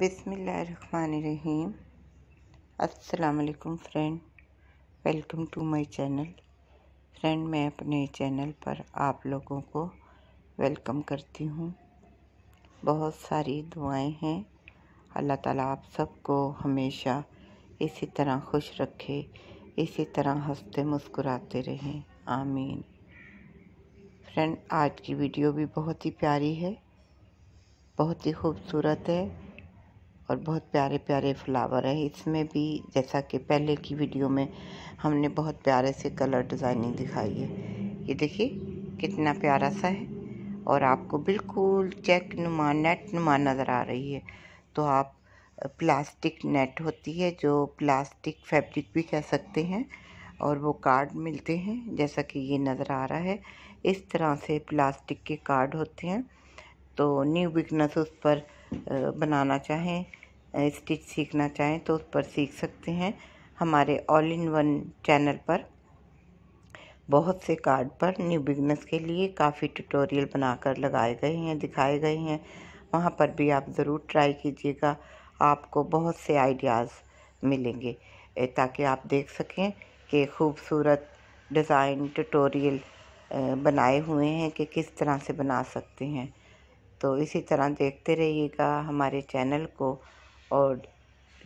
बिसमीम अस्सलाम friend welcome to my channel friend मैं अपने चैनल पर आप लोगों को वेलकम करती हूँ बहुत सारी दुआएं हैं अल्लाह ताला आप सबको हमेशा इसी तरह खुश रखे इसी तरह हंसते मुस्कुराते रहें आमीन फ्रेंड आज की वीडियो भी बहुत ही प्यारी है बहुत ही खूबसूरत है और बहुत प्यारे प्यारे फ्लावर है इसमें भी जैसा कि पहले की वीडियो में हमने बहुत प्यारे से कलर डिज़ाइनिंग दिखाई है ये देखिए कितना प्यारा सा है और आपको बिल्कुल चेक नुमा नेट नुमा नज़र आ रही है तो आप प्लास्टिक नेट होती है जो प्लास्टिक फैब्रिक भी कह सकते हैं और वो कार्ड मिलते हैं जैसा कि ये नज़र आ रहा है इस तरह से प्लास्टिक के कार्ड होते हैं तो न्यू बिगनस उस पर बनाना चाहें स्टिच सीखना चाहें तो उस पर सीख सकते हैं हमारे ऑल इन वन चैनल पर बहुत से कार्ड पर न्यू बिजनेस के लिए काफ़ी ट्यूटोरियल बनाकर लगाए गए हैं दिखाए गए हैं वहाँ पर भी आप ज़रूर ट्राई कीजिएगा आपको बहुत से आइडियाज़ मिलेंगे ताकि आप देख सकें कि खूबसूरत डिज़ाइन ट्यूटोरियल बनाए हुए हैं कि किस तरह से बना सकते हैं तो इसी तरह देखते रहिएगा हमारे चैनल को और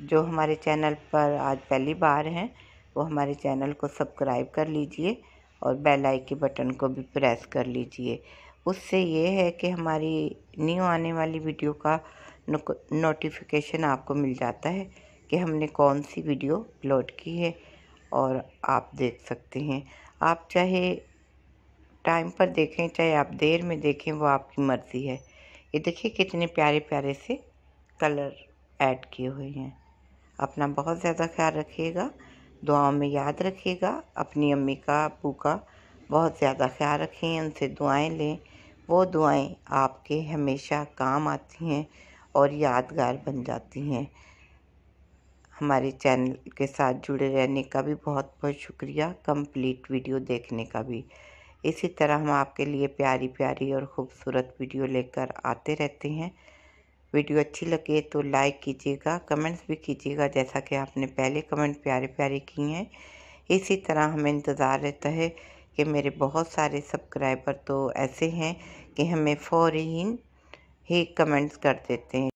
जो हमारे चैनल पर आज पहली बार हैं वो हमारे चैनल को सब्सक्राइब कर लीजिए और बेल आइकन के बटन को भी प्रेस कर लीजिए उससे ये है कि हमारी न्यू आने वाली वीडियो का नोटिफिकेशन आपको मिल जाता है कि हमने कौन सी वीडियो अपलोड की है और आप देख सकते हैं आप चाहे टाइम पर देखें चाहे आप देर में देखें वो आपकी मर्ज़ी है ये देखिए कितने प्यारे प्यारे से कलर ऐड किए हुए हैं अपना बहुत ज़्यादा ख्याल रखिएगा दुआओं में याद रखिएगा अपनी अम्मी का अबू का बहुत ज़्यादा ख्याल रखें उनसे दुआएं लें वो दुआएं आपके हमेशा काम आती हैं और यादगार बन जाती हैं हमारे चैनल के साथ जुड़े रहने का भी बहुत बहुत शुक्रिया कंप्लीट वीडियो देखने का भी इसी तरह हम आपके लिए प्यारी प्यारी और ख़ूबसूरत वीडियो लेकर आते रहते हैं वीडियो अच्छी लगे तो लाइक कीजिएगा कमेंट्स भी कीजिएगा जैसा कि आपने पहले कमेंट प्यारे प्यारे किए हैं इसी तरह हमें इंतज़ार रहता है कि मेरे बहुत सारे सब्सक्राइबर तो ऐसे हैं कि हमें फ़ौर ही कमेंट्स कर देते हैं